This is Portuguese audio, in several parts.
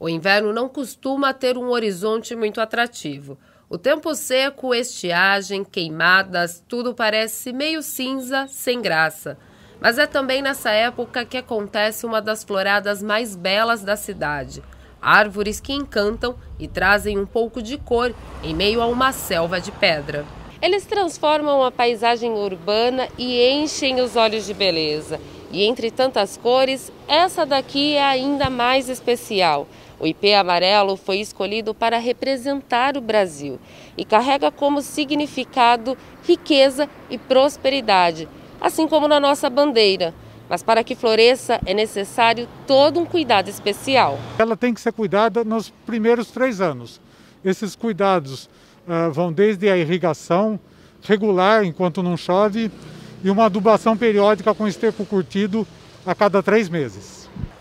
O inverno não costuma ter um horizonte muito atrativo. O tempo seco, estiagem, queimadas, tudo parece meio cinza, sem graça. Mas é também nessa época que acontece uma das floradas mais belas da cidade. Árvores que encantam e trazem um pouco de cor em meio a uma selva de pedra. Eles transformam a paisagem urbana e enchem os olhos de beleza. E entre tantas cores, essa daqui é ainda mais especial. O IP amarelo foi escolhido para representar o Brasil e carrega como significado riqueza e prosperidade, assim como na nossa bandeira. Mas para que floresça é necessário todo um cuidado especial. Ela tem que ser cuidada nos primeiros três anos. Esses cuidados ah, vão desde a irrigação regular enquanto não chove e uma adubação periódica com esterco curtido a cada três meses.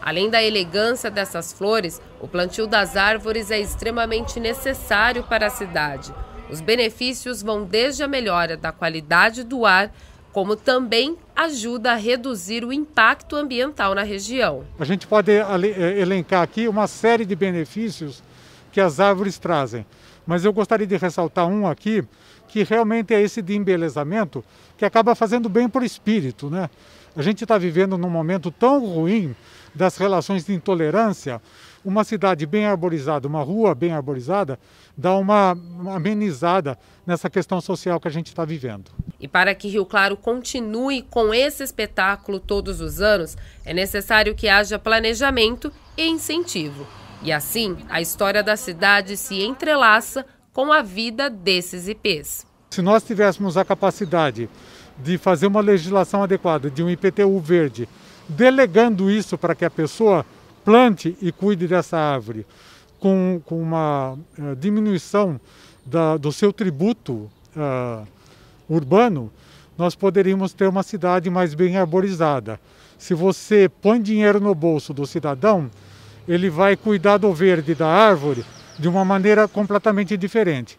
Além da elegância dessas flores, o plantio das árvores é extremamente necessário para a cidade. Os benefícios vão desde a melhora da qualidade do ar, como também ajuda a reduzir o impacto ambiental na região. A gente pode eh, elencar aqui uma série de benefícios que as árvores trazem, mas eu gostaria de ressaltar um aqui, que realmente é esse de embelezamento, que acaba fazendo bem para o espírito. Né? A gente está vivendo num momento tão ruim das relações de intolerância, uma cidade bem arborizada, uma rua bem arborizada, dá uma amenizada nessa questão social que a gente está vivendo. E para que Rio Claro continue com esse espetáculo todos os anos, é necessário que haja planejamento e incentivo. E assim, a história da cidade se entrelaça com a vida desses IPs. Se nós tivéssemos a capacidade de fazer uma legislação adequada, de um IPTU verde, delegando isso para que a pessoa plante e cuide dessa árvore com, com uma eh, diminuição da, do seu tributo eh, urbano, nós poderíamos ter uma cidade mais bem arborizada. Se você põe dinheiro no bolso do cidadão, ele vai cuidar do verde da árvore de uma maneira completamente diferente.